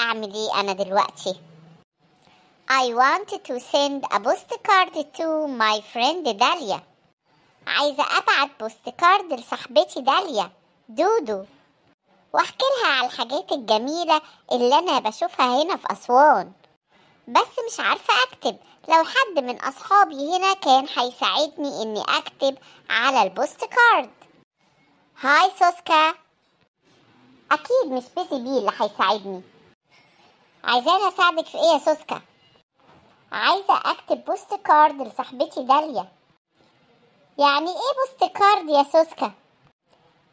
أعمل إيه أنا دلوقتي I want to send a postcard to my friend داليا عايزة أبعت بوستكارد لصاحبتي داليا دودو واحكي لها على الحاجات الجميلة اللي أنا بشوفها هنا في أسوان بس مش عارفة أكتب لو حد من أصحابي هنا كان هيساعدني إني أكتب على البوستكارد هاي سوسكا أكيد مش بيزي بي اللي هيساعدني عايزاني اساعدك في ايه يا سوسكا عايزه اكتب بوست كارد لصاحبتي داليا يعني ايه بوست كارد يا سوسكا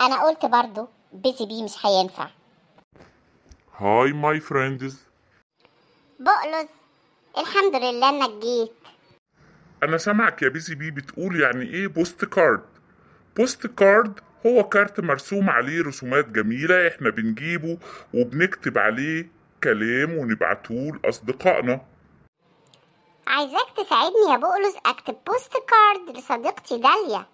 انا قلت برضو بيزي بي مش هينفع هاي ماي فريندز بقلز الحمد لله انك جيت انا سامعك يا بيزي بي بتقول يعني ايه بوست كارد بوست كارد هو كارت مرسوم عليه رسومات جميلة احنا بنجيبه وبنكتب عليه كلام ونبعتوه لأصدقائنا عايزاك تساعدني يا بقلص أكتب بوست كارد لصديقتي داليا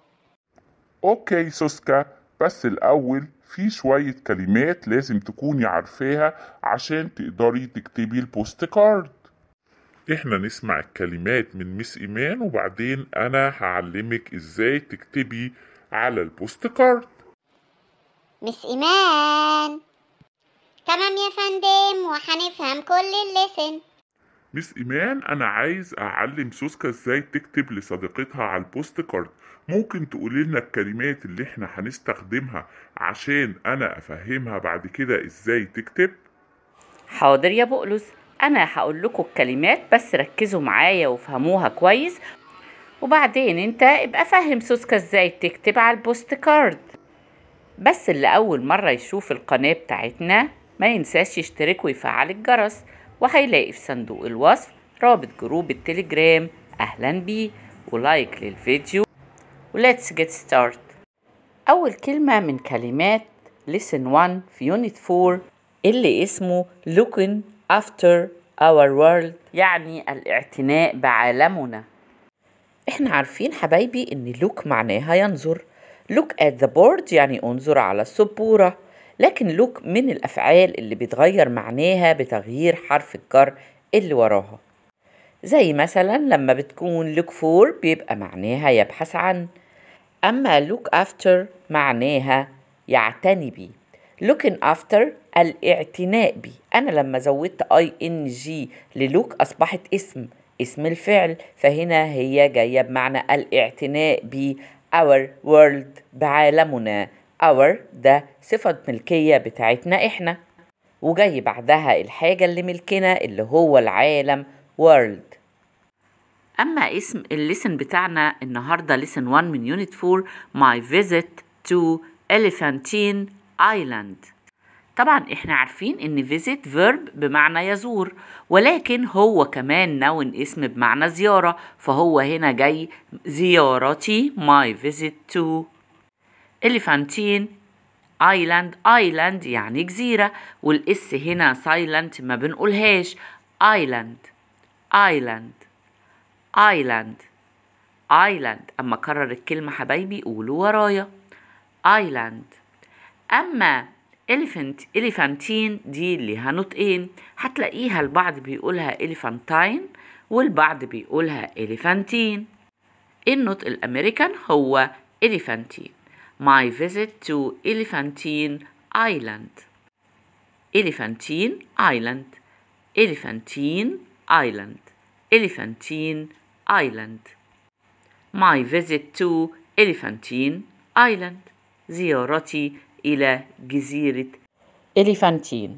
أوكي سوسكا بس الأول في شوية كلمات لازم تكوني عارفاها عشان تقدري تكتبي البوست كارد احنا نسمع الكلمات من ميس إيمان وبعدين أنا هعلمك إزاي تكتبي على البوست كارد ميس إيمان تمام يا فندم وهنفهم كل الليسن مس إيمان أنا عايز أعلم سوسكا إزاي تكتب لصديقتها على البوست كارد ممكن تقولي لنا الكلمات اللي إحنا هنستخدمها عشان أنا أفهمها بعد كده إزاي تكتب؟ حاضر يا بقلص أنا هقول لكم الكلمات بس ركزوا معايا وفهموها كويس وبعدين أنت ابقى فهم سوسكا إزاي تكتب على البوست كارد بس اللي أول مرة يشوف القناة بتاعتنا ما ينساش يشترك ويفعل الجرس وهيلاقي في صندوق الوصف رابط جروب التليجرام أهلا بي ولايك للفيديو وليتس جيت ستارت أول كلمة من كلمات ليسن 1 في يونت 4 اللي اسمه looking after our world يعني الاعتناء بعالمنا احنا عارفين حبايبي ان look معناها ينظر look at the board يعني انظر على السبورة لكن لوك من الأفعال اللي بيتغير معناها بتغيير حرف الجر اللي وراها زي مثلا لما بتكون لوك فور بيبقى معناها يبحث عن أما لوك أفتر معناها يعتني بيه looking after الاعتناء بيه أنا لما زودت اي ان جي للوك أصبحت اسم اسم الفعل فهنا هي جاية بمعنى الاعتناء ب our world بعالمنا our ده صفة ملكية بتاعتنا احنا وجاي بعدها الحاجة اللي ملكنا اللي هو العالم world أما اسم الليسن بتاعنا النهاردة لسن 1 من يونت 4 My visit to Elephantine Island طبعا احنا عارفين ان visit verb بمعنى يزور ولكن هو كمان نون اسم بمعنى زيارة فهو هنا جاي زيارتي my visit to إليفانتين ايلاند ايلاند يعني جزيرة والاس هنا سايلنت ما بنقولهاش ايلاند ايلاند ايلاند ايلاند اما كرر الكلمة حبايبي قولوا ورايا ايلاند اما elephant إليفانتين دي اللي هنطقين هتلاقيها البعض بيقولها elephantine والبعض بيقولها elephantine النطق الامريكان هو elephantine my visit to Elephantine Island Elephantine Island Elephantine Island Elephantine Island My visit to Elephantine Island زيارتي إلى جزيرة إليفانتين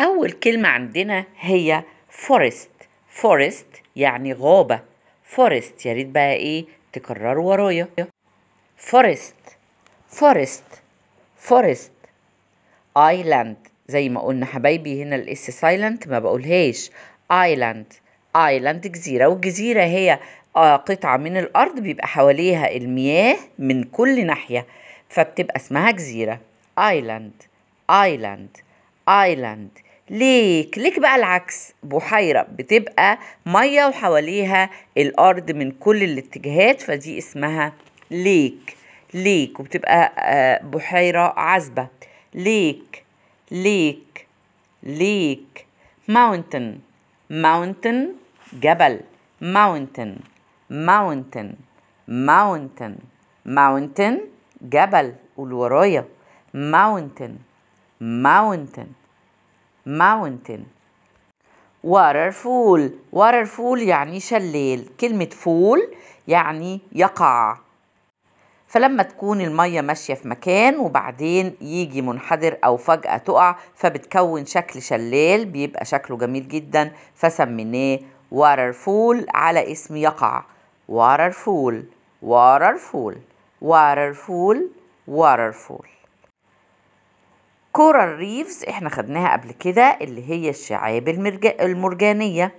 أول كلمة عندنا هي forest forest يعني غابة forest يا ريت بقى إيه تكرروا ورايا forest فورست فورست ايلاند زي ما قلنا حبايبي هنا الاس سايلنت ما بقولهاش ايلاند ايلاند جزيره والجزيره هي آه، قطعه من الارض بيبقى حواليها المياه من كل ناحيه فبتبقى اسمها جزيره ايلاند ايلاند ايلاند ليك ليك بقى العكس بحيرة بتبقى مية وحواليها الأرض من كل الاتجاهات فدي اسمها ليك ليك وبتبقى بحيرة عذبة ليك ليك ليك mountain mountain جبل mountain mountain mountain mountain جبل قول ورايا mountain mountain mountain water فول water فول يعني شلال كلمة فول يعني يقع فلما تكون المية ماشية في مكان وبعدين يجي منحدر أو فجأة تقع فبتكون شكل شلال بيبقى شكله جميل جدا فسميناه waterfall على اسم يقع waterfall فول waterfall فول كورال ريفز احنا خدناها قبل كده اللي هي الشعاب المرجانية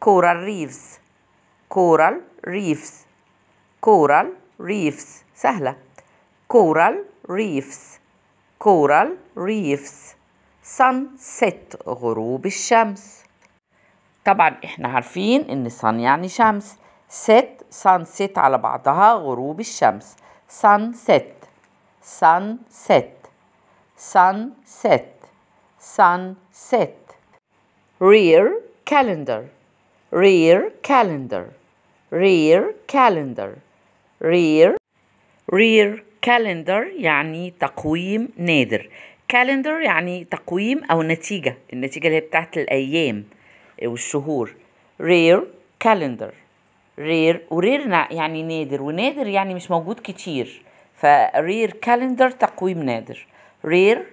كورال ريفز كورال ريفز كورال ريفز سهلة كورال ريفز كورال ريفز سان ست غروب الشمس طبعا احنا عارفين ان سان يعني شمس ست سان ست على بعضها غروب الشمس سان ست سان ست سان ست سان ست رير كالندر رير كالندر رير كالندر رير رير كالندر يعني تقويم نادر كالندر يعني تقويم أو نتيجة النتيجة اللي هي بتاعت الأيام والشهور رير كالندر رير ورير يعني نادر ونادر يعني مش موجود كتير فرير كالندر تقويم نادر رير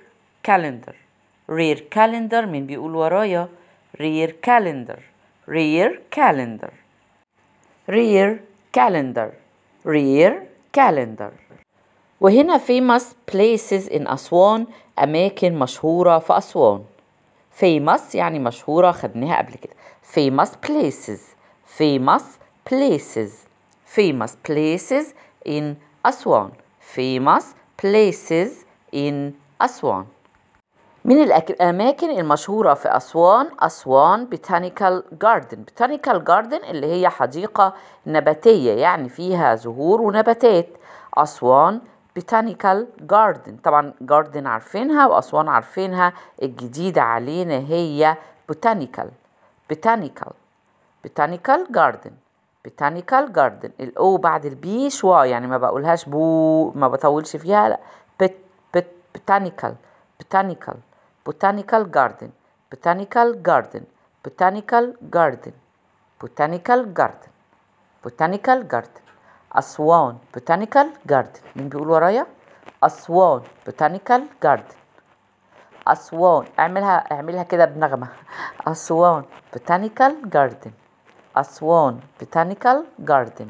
كالندر رير كالندر مين بيقول ورايا رير كالندر رير كالندر رير كالندر رير calendar وهنا famous places in أسوان أماكن مشهورة في أسوان famous يعني مشهورة خدناها قبل كده famous places famous places famous places in أسوان famous places in أسوان من الأماكن المشهورة في أسوان أسوان بوتانيكال جاردن بوتانيكال جاردن اللي هي حديقة نباتية يعني فيها زهور ونباتات أسوان بوتانيكال جاردن طبعا جاردن عارفينها وأسوان عارفينها الجديدة علينا هي بوتانيكال بوتانيكال بوتانيكال جاردن بوتانيكال جاردن الأو بعد البي شوا يعني ما بقولهاش بو ما بطولش فيها لا بوتانيكال بوتانيكال بوتانيكال جاردن بوتانيكال جاردن بوتانيكال جاردن بوتانيكال جاردن بوتانيكال جاردن أسوان بوتانيكال جاردن مين بيقول ورايا أسوان بوتانيكال جاردن أسوان اعملها اعملها كده بنغمة أسوان بوتانيكال جاردن أسوان بوتانيكال جاردن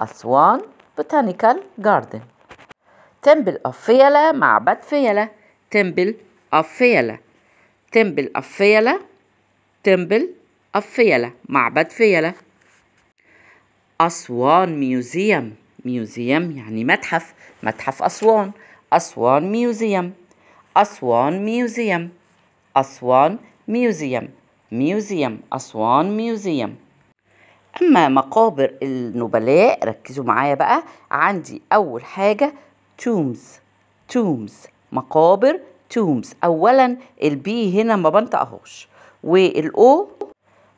أسوان بوتانيكال جاردن تمبل أوف فيلا معبد فيلا تمبل أفيلا تمبل أفيلا تمبل أفيلا معبد فيلا أسوان ميوزيوم ميوزيوم يعني متحف متحف أسوان أسوان ميوزيوم أسوان ميوزيوم أسوان ميوزيوم ميوزيوم أسوان ميوزيوم أما مقابر النبلاء ركزوا معايا بقى عندي أول حاجة تومز تومز مقابر تومز اولا البي هنا ما بنطقهاش والاو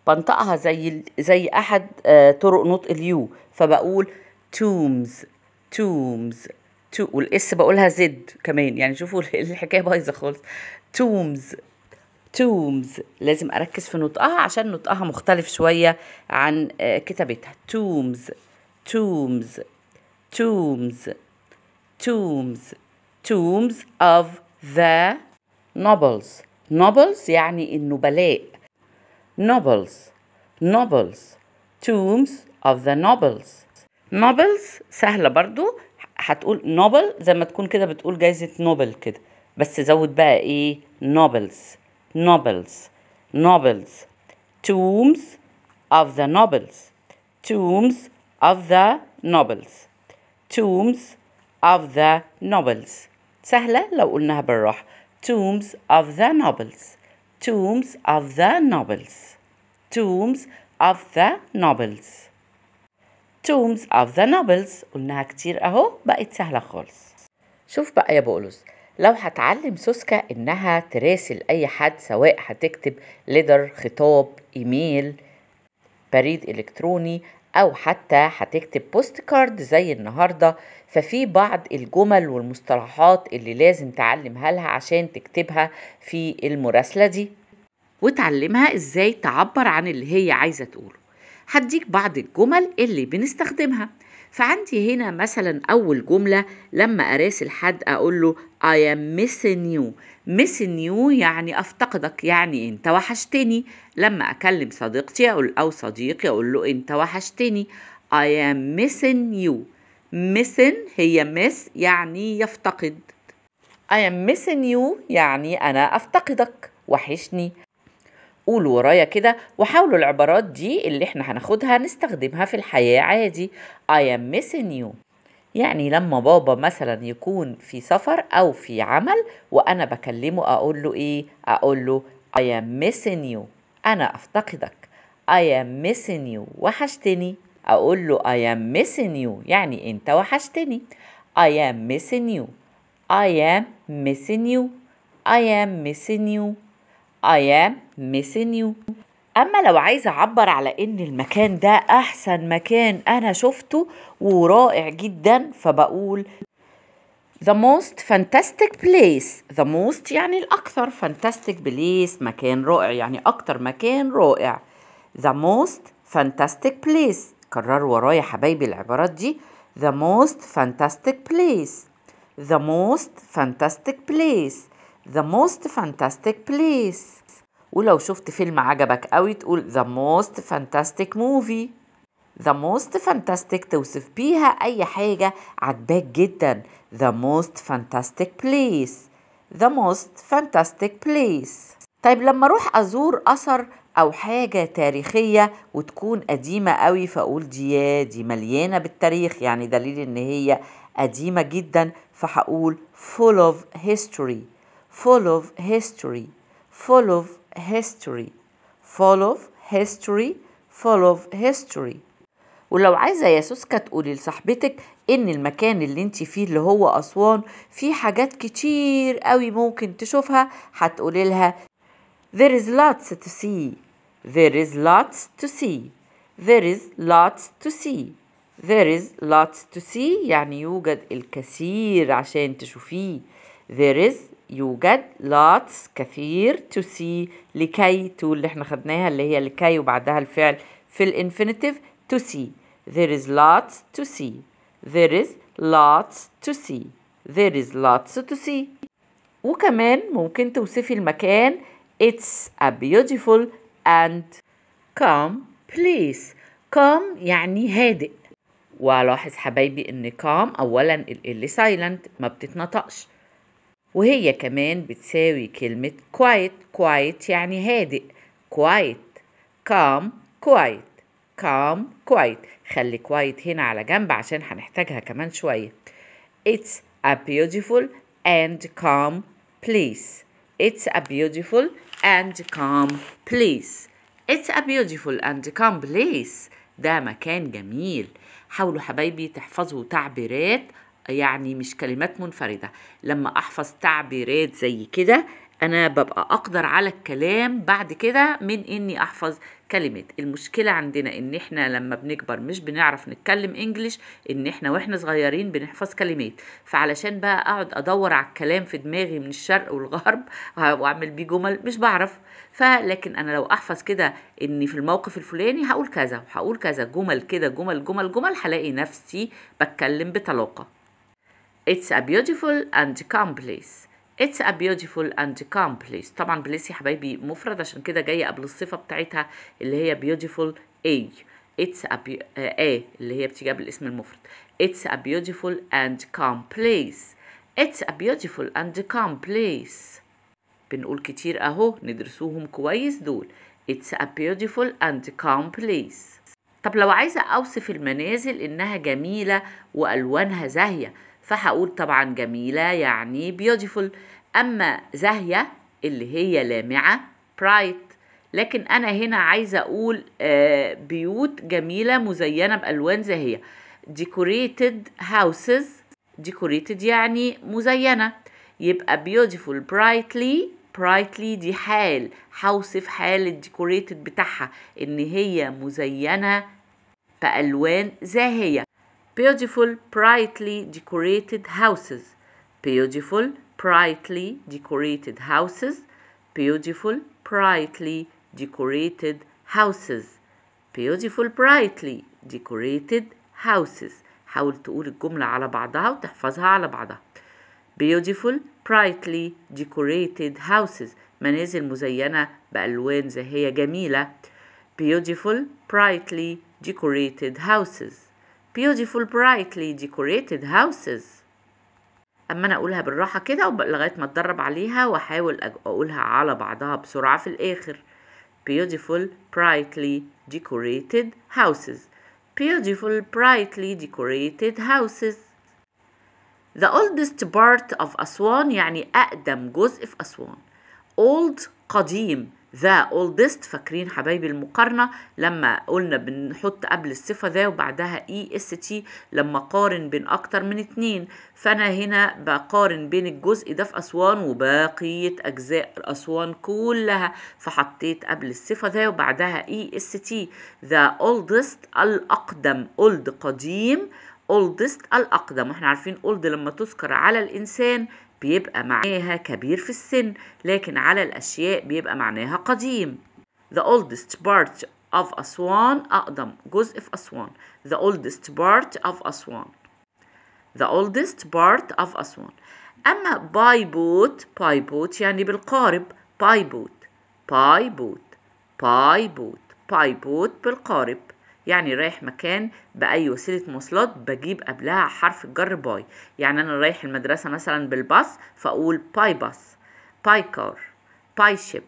بنطقها زي زي احد آه، طرق نطق اليو فبقول تومز تومز تو والاس بقولها زد كمان يعني شوفوا الحكايه بايظه خالص تومز تومز لازم اركز في نطقها عشان نطقها مختلف شويه عن آه، كتابتها تومز تومز تومز تومز تومز اوف the nobles novels يعني النبلاء nobles novels tombs of the nobles nobles سهلة برضو هتقول novel زي ما تكون كده بتقول جايزة نوبل كده بس زود بقى ايه nobles nobles novels tombs of the nobles tombs of the novels tombs of the novels سهلة لو قلناها بالراحة tombs of the nobles tombs of the nobles tombs of the nobles tombs of the nobles قلناها كتير اهو بقت سهلة خالص شوف بقى يا بولس لو هتعلم سوسكا انها تراسل اي حد سواء هتكتب ليدر خطاب ايميل بريد الكتروني أو حتى هتكتب بوست كارد زي النهاردة ففي بعض الجمل والمصطلحات اللي لازم تعلمها لها عشان تكتبها في المراسلة دي وتعلمها إزاي تعبر عن اللي هي عايزة تقوله هديك بعض الجمل اللي بنستخدمها فعندي هنا مثلا أول جملة لما أراسل حد أقول له I am missing you missing you يعني أفتقدك يعني أنت وحشتني لما أكلم صديقتي أقول أو صديقي أقول له أنت وحشتني I am missing you missing هي miss يعني يفتقد I am missing you يعني أنا أفتقدك وحشني قولوا ورايا كده وحاولوا العبارات دي اللي احنا هناخدها نستخدمها في الحياة عادي I am missing you يعني لما بابا مثلا يكون في سفر أو في عمل وأنا بكلمه أقول له إيه؟ أقول له I am missing you أنا أفتقدك I am missing you وحشتني أقول له I am missing you يعني أنت وحشتني I am missing you I am missing you I am missing you I am missing you أما لو عايزة أعبر على إن المكان ده أحسن مكان أنا شفته ورائع جدا فبقول the most fantastic place the most يعني الأكثر fantastic place مكان رائع يعني أكتر مكان رائع the most fantastic place كرر ورايا حبايبي العبارات دي the most fantastic place the most fantastic place the most fantastic place ولو شفت فيلم عجبك قوي تقول the most fantastic movie the most fantastic توصف بيها أي حاجة عجباك جدا the most fantastic place the most fantastic place طيب لما أروح أزور أثر أو حاجة تاريخية وتكون قديمة قوي فأقول دي دي مليانة بالتاريخ يعني دليل إن هي قديمة جدا فهقول full of history full of history full of history full of history full of history ولو عايزه يا سوسكا تقولي لصاحبتك ان المكان اللي انت فيه اللي هو اسوان فيه حاجات كتير قوي ممكن تشوفها هتقولي لها there is lots to see there is lots to see there is lots to see there is lots to see يعني يوجد الكثير عشان تشوفيه there is يوجد lots كثير to see لكي to اللي احنا خدناها اللي هي لكي وبعدها الفعل في الانفينيتيف to see there is lots to see there is lots to see there is lots to see وكمان ممكن توصفي المكان it's a beautiful and calm place calm يعني هادئ ولاحظ حبايبي ان calm اولا ال سايلنت ما بتتنطقش وهي كمان بتساوي كلمة quiet quiet يعني هادئ quiet calm quiet calm quiet خلي quiet هنا على جنب عشان هنحتاجها كمان شوية it's a beautiful and calm place it's a beautiful and calm place it's a beautiful and calm place ده مكان جميل حاولوا حبايبي تحفظوا تعبيرات يعني مش كلمات منفردة لما أحفظ تعبيرات زي كده أنا ببقى أقدر على الكلام بعد كده من إني أحفظ كلمات المشكلة عندنا إن إحنا لما بنكبر مش بنعرف نتكلم إنجليش إن إحنا وإحنا صغيرين بنحفظ كلمات فعلشان بقى أقعد أدور على الكلام في دماغي من الشرق والغرب وأعمل بيه جمل مش بعرف فلكن أنا لو أحفظ كده إن في الموقف الفلاني هقول كذا وهقول كذا جمل كده جمل جمل جمل هلاقي نفسي بتكلم بطلاقة It's a beautiful and calm place It's a beautiful and calm place طبعا بليس يا حبايبي مفرد عشان كده جاية قبل الصفة بتاعتها اللي هي beautiful a It's a, a اللي هي بتيجي قبل الاسم المفرد It's a beautiful and calm place It's a beautiful and calm place بنقول كتير أهو ندرسوهم كويس دول It's a beautiful and calm place طب لو عايزة أوصف المنازل إنها جميلة وألوانها زاهية فهقول طبعا جميلة يعني beautiful أما زاهية اللي هي لامعة bright لكن أنا هنا عايزة أقول آه، بيوت جميلة مزينة بألوان زاهية decorated houses decorated يعني مزينة يبقى beautiful brightly brightly دي حال هوصف حال decorated بتاعها ان هي مزينه بألوان زاهية beautiful brightly decorated houses beautiful brightly decorated houses beautiful brightly decorated houses beautiful brightly decorated houses حاول تقول الجملة على بعضها وتحفظها على بعضها beautiful brightly decorated houses منازل مزينة بألوان زاهية جميلة beautiful brightly decorated houses beautiful brightly decorated houses اما انا اقولها بالراحه كده لغايه ما اتدرب عليها واحاول اقولها على بعضها بسرعه في الاخر beautiful brightly decorated houses beautiful brightly decorated houses The oldest part of أسوان يعني أقدم جزء في أسوان old قديم ذا اولدست فاكرين حبايبي المقارنة لما قلنا بنحط قبل الصفة ذا وبعدها اي اس تي لما قارن بين اكتر من اتنين فانا هنا بقارن بين الجزء ده في اسوان وبقية اجزاء اسوان كلها فحطيت قبل الصفة ذا وبعدها اي اس تي ذا oldest الاقدم اولد قديم oldest الأقدم واحنا عارفين old لما تذكر على الإنسان بيبقى معناها كبير في السن لكن على الأشياء بيبقى معناها قديم The oldest part of أسوان أقدم جزء في أسوان The oldest part of أسوان The oldest part of أسوان أما باي بوت باي بوت يعني بالقارب باي بوت باي بوت باي بوت باي بوت بالقارب يعني رايح مكان بأي وسيلة مواصلات بجيب قبلها حرف الجر باي يعني أنا رايح المدرسة مثلا بالباص فأقول باي باص باي كار باي شيب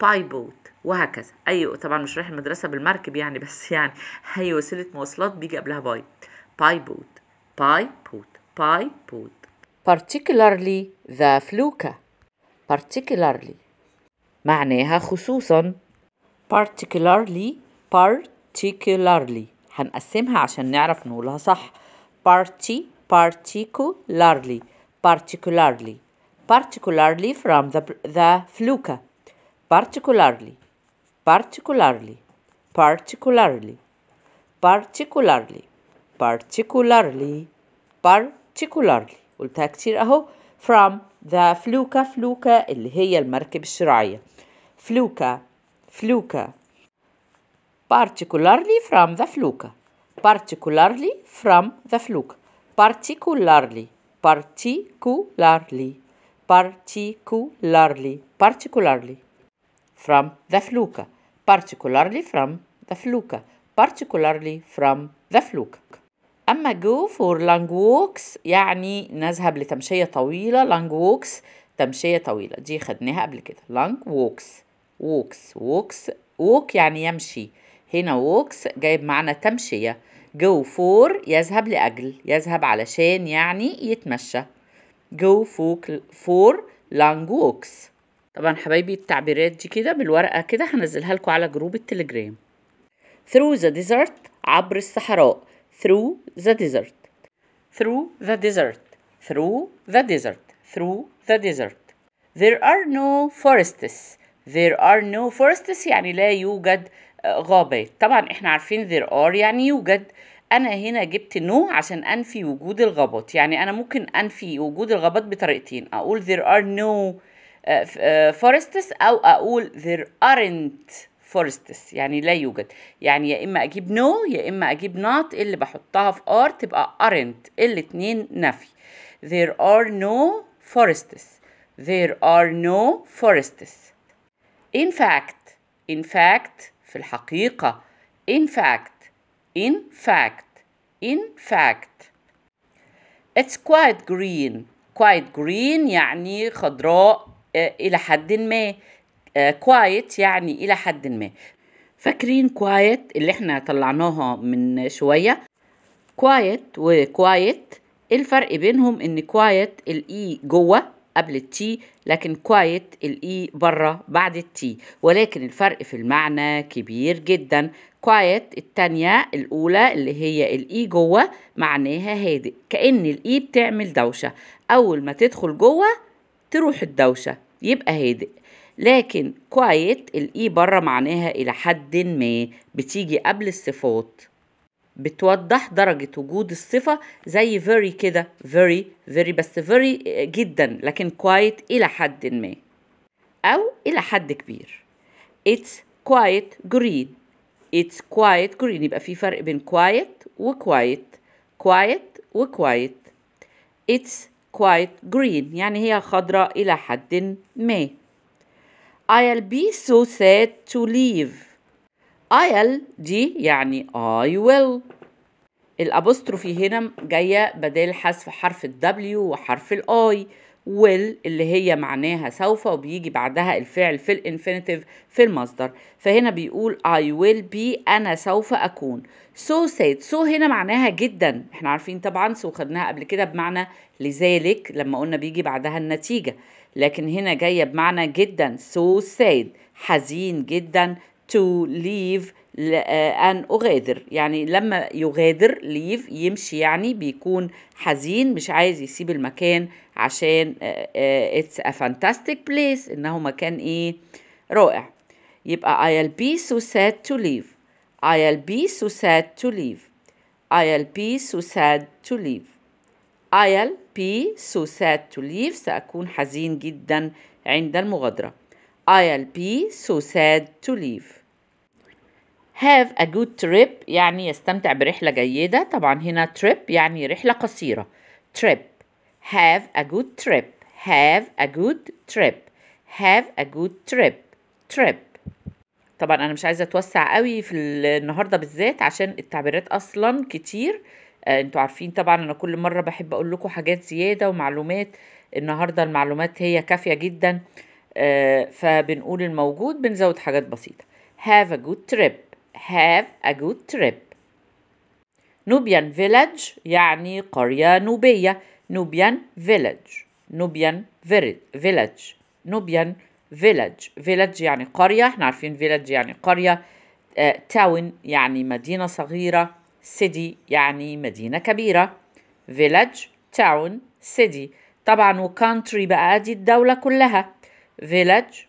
باي بوت وهكذا أي أيوة طبعا مش رايح المدرسة بالمركب يعني بس يعني أي وسيلة مواصلات بيجي قبلها باي باي بوت باي بوت باي بوت particularly the fluka particularly معناها خصوصا particularly part particularly هنقسمها عشان نعرف نقولها صح party particularly particularly particularly from the, the fluka particularly particularly particularly particularly particularly particularly قلتها كتير اهو from the فلوكا فلوكا اللي هي المركب الشراعية فلوكا فلوكا particularly from the fluke particularly from the fluke particularly particularly particularly particularly from the fluke particularly from the fluke particularly from the fluke أما go for long walks يعني نذهب لتمشية طويلة long walks تمشية طويلة دي خدناها قبل كده long walks walks walks walk يعني يمشي هنا ووكس جايب معنا تمشية جو فور يذهب لأجل يذهب علشان يعني يتمشى جو فوك فور لانج ووكس طبعا حبايبي التعبيرات دي كده بالورقة كده هنزلها لكم على جروب التليجرام through the desert عبر الصحراء through the desert through the desert through the desert through the desert there are no forests there are no forests يعني لا يوجد غابات طبعا احنا عارفين there are يعني يوجد انا هنا جبت نو no عشان انفي وجود الغابات يعني انا ممكن انفي وجود الغابات بطريقتين اقول there are no آه، آه، forests او اقول there aren't forests يعني لا يوجد يعني يا اما اجيب نو no يا اما اجيب not اللي بحطها في ار تبقى aren't الاتنين نفي there are no forests there are no forests in fact in fact في الحقيقة in fact in fact in fact it's quite green quite green يعني خضراء آه، إلى حد ما آه، quiet يعني إلى حد ما فاكرين quiet اللي احنا طلعناها من شوية quiet وquiet الفرق بينهم ان quiet الاي e جوه قبل التي لكن كوايت الاي بره بعد التي ولكن الفرق في المعنى كبير جدا كوايت التانية الأولى اللي هي الإي e جوه معناها هادئ كأن الإي e بتعمل دوشة أول ما تدخل جوه تروح الدوشة يبقى هادئ لكن كوايت الإي بره معناها إلى حد ما بتيجي قبل الصفات بتوضح درجة وجود الصفة زي very كده very very بس very جدا لكن quiet إلى حد ما أو إلى حد كبير it's quiet green it's quiet green يبقى في فرق بين quiet و quiet quiet و quiet it's quiet green يعني هي خضراء إلى حد ما I'll be so sad to leave I'll دي يعني I will الأبوستروفي هنا جاية بدال حذف حرف ال W وحرف ال I will اللي هي معناها سوف وبيجي بعدها الفعل في الانفينيتيف في المصدر فهنا بيقول I will be أنا سوف أكون so said so هنا معناها جدا احنا عارفين طبعا so خدناها قبل كده بمعنى لذلك لما قلنا بيجي بعدها النتيجة لكن هنا جاية بمعنى جدا so sad حزين جدا to leave آه، أن أغادر يعني لما يغادر ليف يمشي يعني بيكون حزين مش عايز يسيب المكان عشان اتس ا فانتاستيك بليس إنه مكان إيه رائع يبقى I'll be so sad to leave I'll be so sad to leave I'll be so sad to leave I'll be so sad to leave سأكون حزين جدا عند المغادرة I'll be so sad to leave have a good trip يعني يستمتع برحلة جيدة طبعا هنا trip يعني رحلة قصيرة trip have a good trip have a good trip have a good trip trip طبعا انا مش عايزه اتوسع قوي في النهارده بالذات عشان التعبيرات اصلا كتير آه، انتوا عارفين طبعا انا كل مره بحب اقول لكم حاجات زياده ومعلومات النهارده المعلومات هي كافيه جدا آه، فبنقول الموجود بنزود حاجات بسيطة have a good trip have a good trip نوبيان village يعني قرية نوبية نوبيان village نوبيان فيلاج نوبيان village village يعني قرية احنا عارفين village يعني قرية تاون آه، uh, يعني مدينة صغيرة city يعني مدينة كبيرة village town city طبعا وكانتري بقى دي الدولة كلها village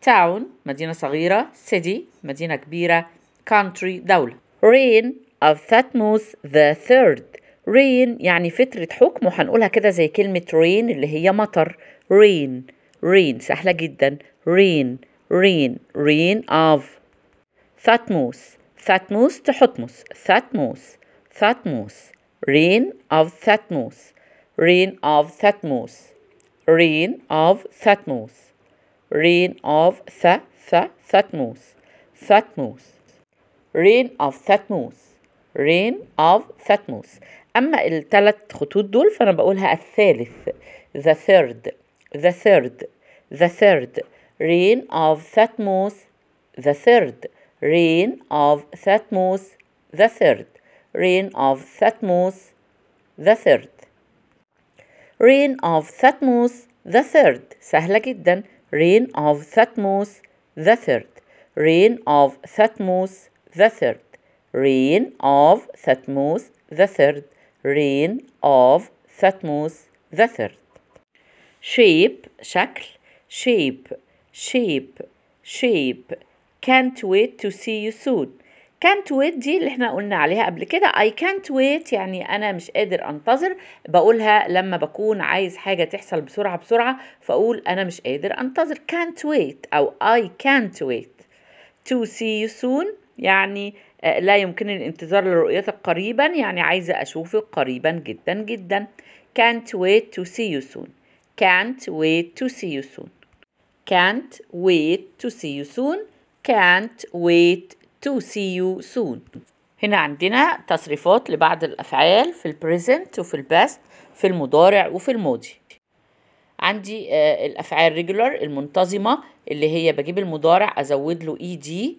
town مدينة صغيرة city مدينة كبيرة country دولة reign of Thutmose the third reign يعني فترة حكمه هنقولها كده زي كلمة rain اللي هي مطر rain rain سهلة جدا rain rain reign of Thutmose Thutmose تحتمس Thutmose Thutmose reign of Thutmose reign of Thutmose reign of Thutmose reign of Th Th Thutmose Thutmose reign of Thutmose reign of Thutmose أما الثلاث خطوط دول فأنا بقولها الثالث the third the third the third reign of Thutmose the third reign of Thutmose the third reign of Thutmose the third reign of Thutmose the third سهلة جدا reign of Thutmose the third reign of Thutmose the third reign of Thutmose the third reign of Thutmose the third shape شكل shape shape shape can't wait to see you soon كانت ويت دي اللي احنا قلنا عليها قبل كده اي كانت ويت يعني انا مش قادر انتظر بقولها لما بكون عايز حاجه تحصل بسرعه بسرعه فاقول انا مش قادر انتظر كانت ويت او اي كانت ويت تو سي يو سون يعني آه، لا يمكنني الانتظار لرؤيتك قريبا يعني عايزه اشوفك قريبا جدا جدا can't wait to see you soon can't wait to see you soon can't wait to see you soon can't wait to see you soon هنا عندنا تصريفات لبعض الأفعال في present وفي past في المضارع وفي الماضي عندي آه الأفعال ريجولار المنتظمة اللي هي بجيب المضارع أزود له اي e دي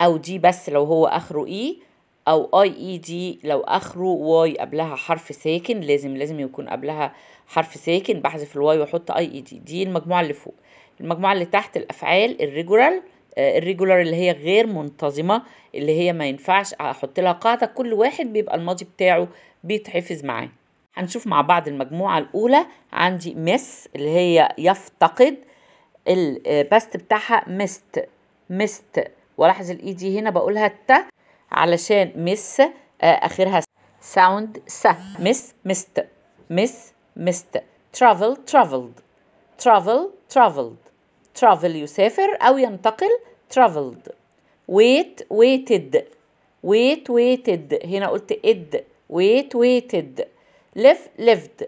أو دي بس لو هو آخره اي e، أو اي اي دي لو آخره واي قبلها حرف ساكن لازم لازم يكون قبلها حرف ساكن بحذف الواي وأحط اي اي دي دي المجموعة اللي فوق المجموعة اللي تحت الأفعال الريجورال الريجولار آه، اللي هي غير منتظمة اللي هي ما ينفعش احط لها قاعدة كل واحد بيبقى الماضي بتاعه بيتحفز معاه هنشوف مع بعض المجموعة الأولى عندي مس اللي هي يفتقد الباست آه، بتاعها مست مست ولاحظ الاي دي هنا بقولها ت علشان مس آه، اخرها ساوند س مس مست مس مست ترافل ترافلد ترافل ترافلد travel يسافر أو ينتقل traveled wait waited wait waited هنا قلت id wait waited live lived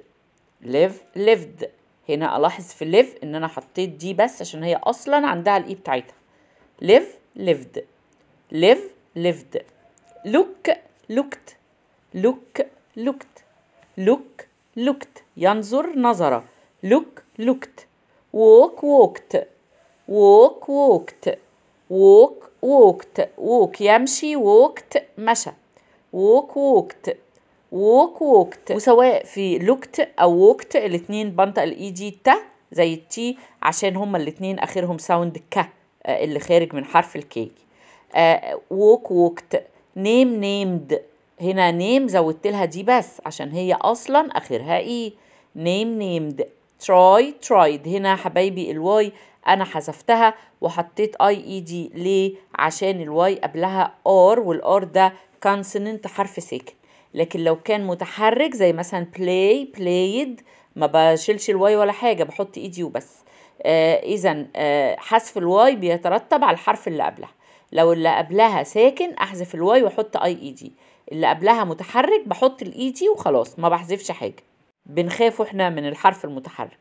live lived هنا ألاحظ في live إن أنا حطيت دي بس عشان هي أصلا عندها الإي بتاعتها live lived live lived look looked look looked look looked ينظر نظر look looked walk walked ووك ووكت ووك ووكت ووك يمشي ووكت مشى ووك ووكت ووك ووكت وسواء في لوكت أو ووكت الاتنين بنطق الإي دي تا زي التي عشان هما الاتنين آخرهم ساوند ك آه، اللي خارج من حرف الكي آه، ووك ووكت نيم نيمد هنا نيم زودت لها دي بس عشان هي اصلا اخرها ايه نيم نيمد تراي ترايد هنا حبايبي الواي انا حذفتها وحطيت اي اي دي ليه عشان الواي قبلها ار والار ده كونسوننت حرف ساكن لكن لو كان متحرك زي مثلا بلاي بلايد ما بشيلش الواي ولا حاجه بحط ايدي e وبس آه اذا آه حذف الواي بيترتب على الحرف اللي قبلها لو اللي قبلها ساكن احذف الواي واحط اي اي دي اللي قبلها متحرك بحط الاي دي e وخلاص ما بحذفش حاجه بنخاف احنا من الحرف المتحرك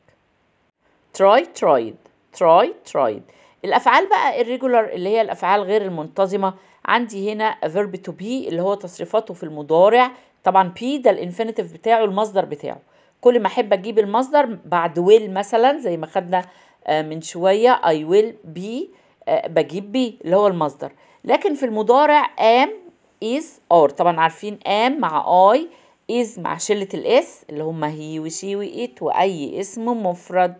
تراي ترايد تراي ترايد الافعال بقى الريجولر اللي هي الافعال غير المنتظمه عندي هنا فيرب تو بي اللي هو تصريفاته في المضارع طبعا بي ده الانفينيتيف بتاعه المصدر بتاعه كل ما احب اجيب المصدر بعد ويل مثلا زي ما خدنا آه، من شويه اي ويل بي بجيب بي اللي هو المصدر لكن في المضارع ام از اور طبعا عارفين ام مع اي از مع شله الاس اللي هم هي وشي وايت واي اسم مفرد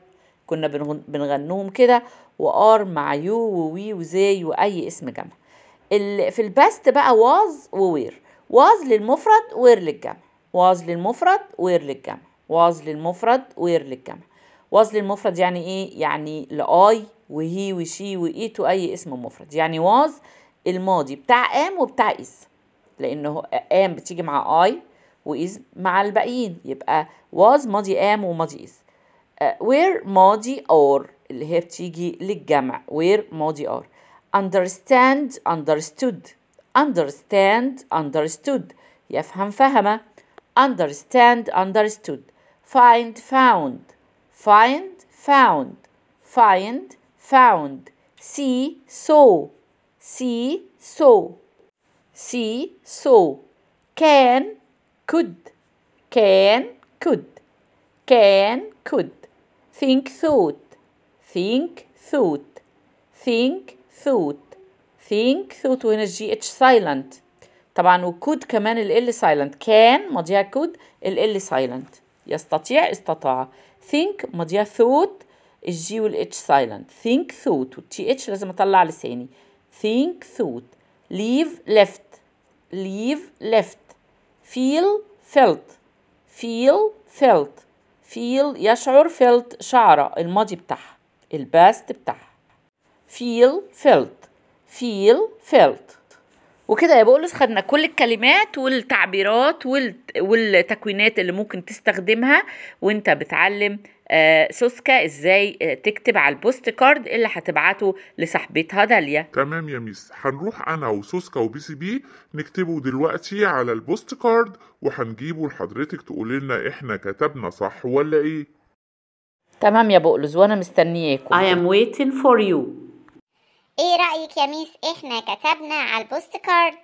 كنا بنغنوهم كده وار مع يو ووي وزي واي اسم جمع في الباست بقى واز ووير واز للمفرد وير للجمع واز للمفرد وير للجمع واز للمفرد وير للجمع واز للمفرد يعني ايه يعني لاي وهي وشي وايت واي اسم مفرد يعني واز الماضي بتاع ام وبتاع اس لانه ام بتيجي مع اي واز مع الباقيين يبقى واز ماضي ام وماضي اس وير uh, ماضي or اللي هي بتيجي للجمع وير ماضي or understand understood understand understood يفهم فهمه understand understood find found find found find found see saw see saw see saw can could can could can could think thought think thought think thought think thought وهنا الجي اتش silent طبعا وكود كمان ال silent كان مضيع كود ال silent يستطيع استطاع think مضيع thought الجي والاتش silent think thought والتي اتش لازم اطلع لساني think thought leave left leave left feel felt feel felt فيل يشعر felt شعرة الماضي بتاعها الباست بتاعها فيل felt فيل felt وكده يا بولس خدنا كل الكلمات والتعبيرات والتكوينات اللي ممكن تستخدمها وانت بتعلم آه، سوسكا ازاي آه، تكتب على البوست كارد اللي هتبعته لصاحبتها داليا تمام يا ميس هنروح انا وسوسكا وبي سي بي نكتبه دلوقتي على البوست كارد وهنجيبه لحضرتك تقولي لنا احنا كتبنا صح ولا ايه تمام يا بقلز وانا مستنياكم I am waiting for you ايه رأيك يا ميس احنا كتبنا على البوست كارد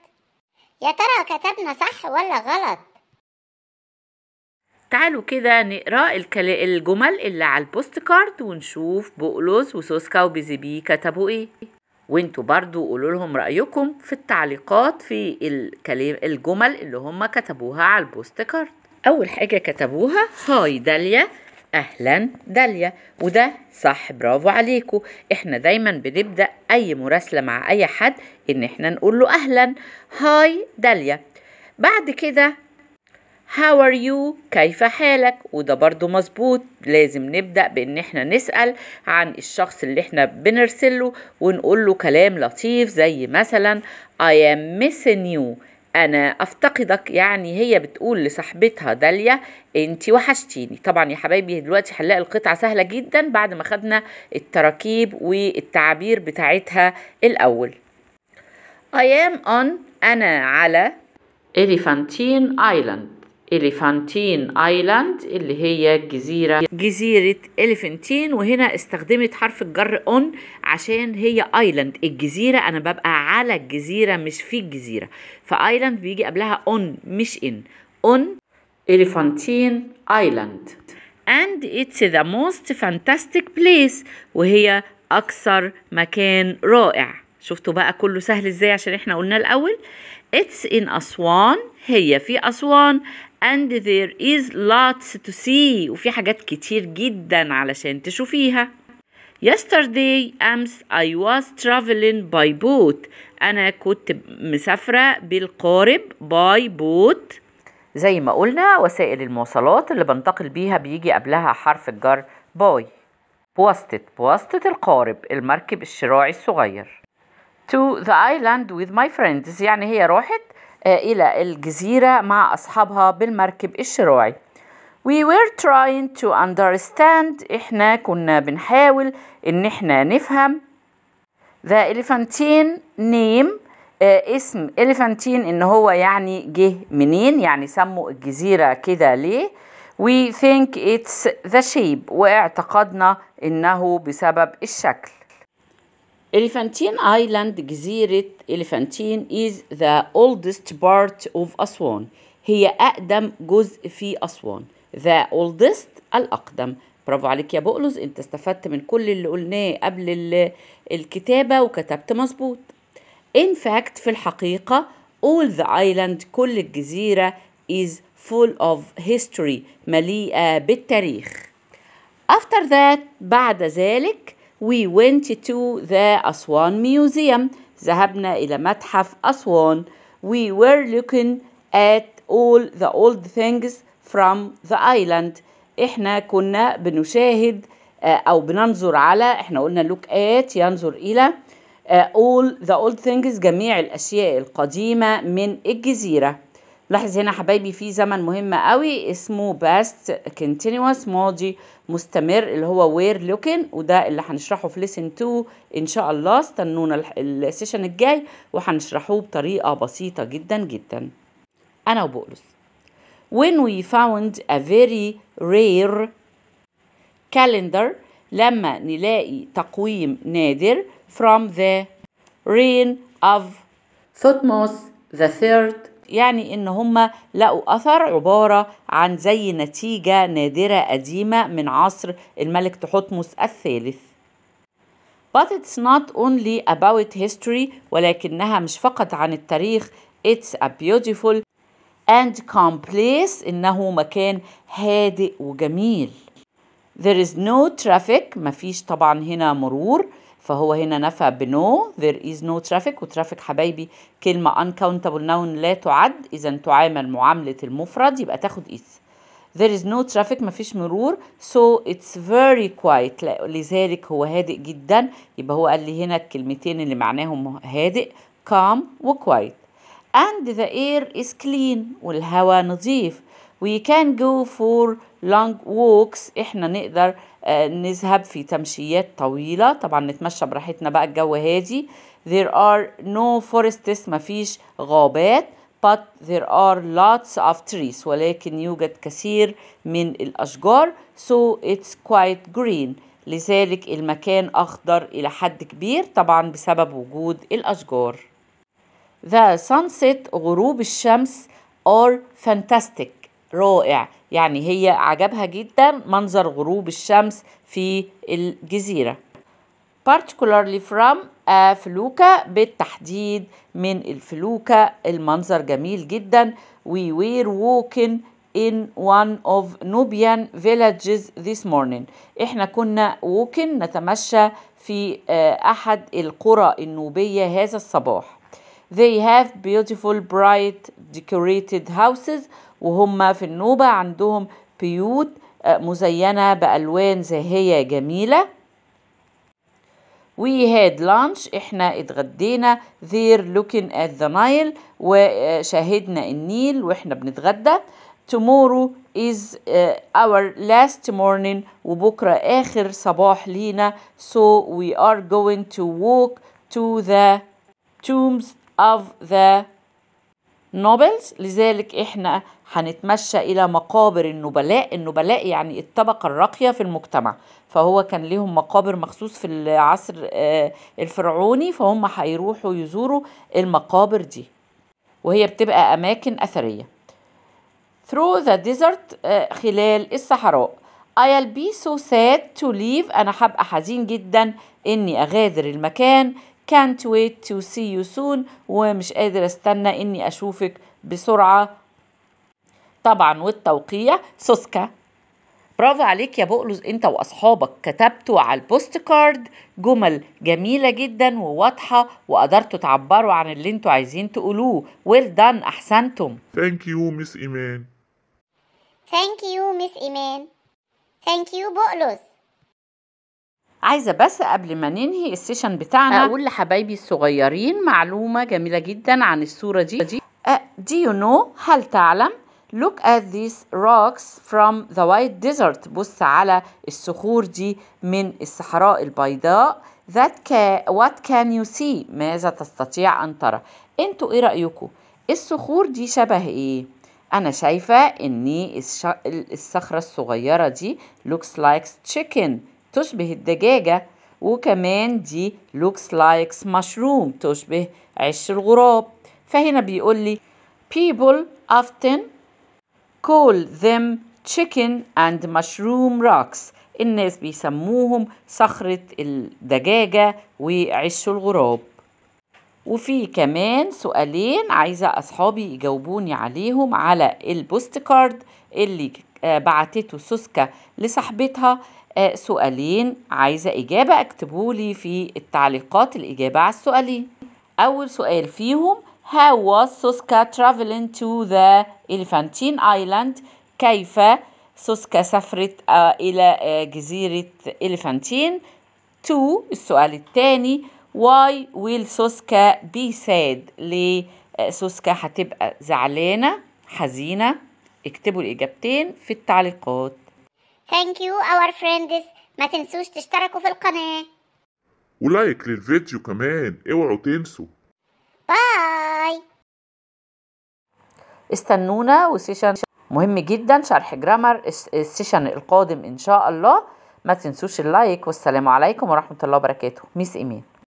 يا ترى كتبنا صح ولا غلط تعالوا كده نقرا الجمل اللي على البوست كارد ونشوف بقلوز وسوسكا وبيزيبي كتبوا ايه وانتوا برضو قولوا لهم رايكم في التعليقات في الجمل اللي هم كتبوها على البوست كارد اول حاجه كتبوها هاي داليا اهلا داليا وده صح برافو عليكو احنا دايما بنبدا اي مراسله مع اي حد ان احنا نقول له اهلا هاي داليا بعد كده how are you كيف حالك وده برضو مظبوط لازم نبدأ بإن احنا نسأل عن الشخص اللي احنا بنرسله ونقول له كلام لطيف زي مثلا I am missing you أنا أفتقدك يعني هي بتقول لصاحبتها داليا أنت وحشتيني طبعا يا حبايبي دلوقتي هنلاقي القطعة سهلة جدا بعد ما خدنا التراكيب والتعبير بتاعتها الأول I am on أنا على إليفانتين آيلاند إليفانتين آيلاند اللي هي جزيرة جزيرة إليفانتين وهنا استخدمت حرف الجر أون عشان هي آيلاند الجزيرة أنا ببقى على الجزيرة مش في الجزيرة فآيلاند بيجي قبلها أون مش إن أون إليفانتين آيلاند and it's the most fantastic place وهي أكثر مكان رائع شفتوا بقى كله سهل ازاي عشان احنا قلنا الأول It's in أسوان هي في أسوان and there is lots to see وفي حاجات كتير جدا علشان تشوفيها yesterday امس I was traveling by boat انا كنت مسافرة بالقارب by boat زي ما قلنا وسائل المواصلات اللي بنتقل بيها بيجي قبلها حرف الجر باي بواسطة بواسطة القارب المركب الشراعي الصغير to the island with my friends يعني هي راحت آه، إلى الجزيرة مع أصحابها بالمركب الشراعي We were trying to understand إحنا كنا بنحاول إن إحنا نفهم The Elephantine name آه اسم elephantine إن هو يعني جه منين يعني سموا الجزيرة كده ليه We think it's the shape واعتقدنا إنه بسبب الشكل Elephantine Island جزيرة إليفانتين is the oldest part of أسوان هي أقدم جزء في أسوان the oldest الأقدم برافو عليك يا بقلز انت استفدت من كل اللي قلناه قبل الكتابة وكتبت مظبوط in fact في الحقيقة all the island كل الجزيرة is full of history مليئة بالتاريخ after that بعد ذلك We went to the Aswan Museum ذهبنا إلى متحف أسوان We were looking at all the old things from the island إحنا كنا بنشاهد أو بننظر على إحنا قلنا look at ينظر إلى all the old things جميع الأشياء القديمة من الجزيرة لاحظ هنا حبايبي في زمن مهم قوي اسمه باست كونتينوس ماضي مستمر اللي هو وير لوكن وده اللي هنشرحه في ليسن 2 ان شاء الله استنونا السيشن الجاي وهنشرحوه بطريقه بسيطه جدا جدا انا وبولس when we found a very rare calendar لما نلاقي تقويم نادر from the reign of Thutmose the third يعني ان هم لقوا اثر عباره عن زي نتيجه نادره قديمه من عصر الملك تحتمس الثالث But it's not only about history ولكنها مش فقط عن التاريخ It's a beautiful and calm place إنه مكان هادئ وجميل There is no traffic مفيش طبعا هنا مرور فهو هنا نفى بنو there is no traffic وترافيك حبايبي كلمة uncountable noun لا تعد إذا تعامل معاملة المفرد يبقى تاخد is there is no traffic مفيش مرور so it's very quiet لذلك هو هادئ جدا يبقى هو قال لي هنا الكلمتين اللي معناهم هادئ calm و quiet and the air is clean والهواء نظيف we can go for long walks احنا نقدر آه، نذهب في تمشيات طويلة طبعا نتمشى براحتنا بقى الجو هادي there are no forests مفيش غابات but there are lots of trees ولكن يوجد كثير من الأشجار so it's quite green لذلك المكان أخضر إلى حد كبير طبعا بسبب وجود الأشجار The sunset غروب الشمس are fantastic رائع يعني هي عجبها جدا منظر غروب الشمس في الجزيرة particularly from a فلوكة بالتحديد من الفلوكة المنظر جميل جدا we were walking in one of Nubian villages this morning احنا كنا walking نتمشى في آه، أحد القرى النوبية هذا الصباح they have beautiful bright decorated houses وهم في النوبة عندهم بيوت مزينة بألوان زاهية جميلة we had lunch احنا اتغدينا there looking at the Nile وشاهدنا النيل واحنا بنتغدى tomorrow is our last morning وبكرة آخر صباح لينا so we are going to walk to the tombs of the nobles لذلك احنا هنتمشى الى مقابر النبلاء النبلاء يعني الطبقه الراقيه في المجتمع فهو كان لهم مقابر مخصوص في العصر آه، الفرعوني فهم هيروحوا يزوروا المقابر دي وهي بتبقى اماكن اثريه through the desert آه، خلال الصحراء I'll be so sad to leave أنا هبقى حزين جدا إني أغادر المكان can't wait to see you soon ومش قادر استنى اني اشوفك بسرعة طبعا والتوقيع سوسكا برافو عليك يا بقلوز انت واصحابك كتبتوا على البوست كارد جمل جميلة جدا وواضحة وقدرتوا تعبروا عن اللي انتوا عايزين تقولوه ويل دان احسنتم ثانك يو Miss ايمان ثانك يو Miss ايمان ثانك يو بقلوز عايزه بس قبل ما ننهي السيشن بتاعنا اقول لحبايبي الصغيرين معلومه جميله جدا عن الصوره دي دي uh, do you know هل تعلم look at these rocks from the white desert بص على الصخور دي من الصحراء البيضاء that can, what can you see ماذا تستطيع ان ترى انتوا ايه رايكم الصخور دي شبه ايه انا شايفه ان الصخره الصغيره دي looks like chicken تشبه الدجاجة وكمان دي looks like mushroom تشبه عش الغراب فهنا بيقول لي people often call them chicken and mushroom rocks الناس بيسموهم صخرة الدجاجة وعش الغراب وفي كمان سؤالين عايزة أصحابي يجاوبوني عليهم على البوست كارد اللي آه، بعتته سوسكا لصاحبتها آه، سؤالين عايزة إجابة اكتبولي في التعليقات الإجابة على السؤالين أول سؤال فيهم How was Suska traveling to the Elephantine Island؟ كيف سوسكا سافرت آه، إلى آه، جزيرة إليفانتين تو السؤال الثاني Why will سوسكا be sad؟ ليه سوسكا هتبقى زعلانة حزينة؟ اكتبوا الإجابتين في التعليقات Thank you our friends ما تنسوش تشتركوا في القناة ولايك للفيديو كمان اوعوا تنسوا باي استنونا وسيشن مهم جدا شرح جرامر السيشن القادم ان شاء الله ما تنسوش اللايك والسلام عليكم ورحمة الله وبركاته ميس ايمان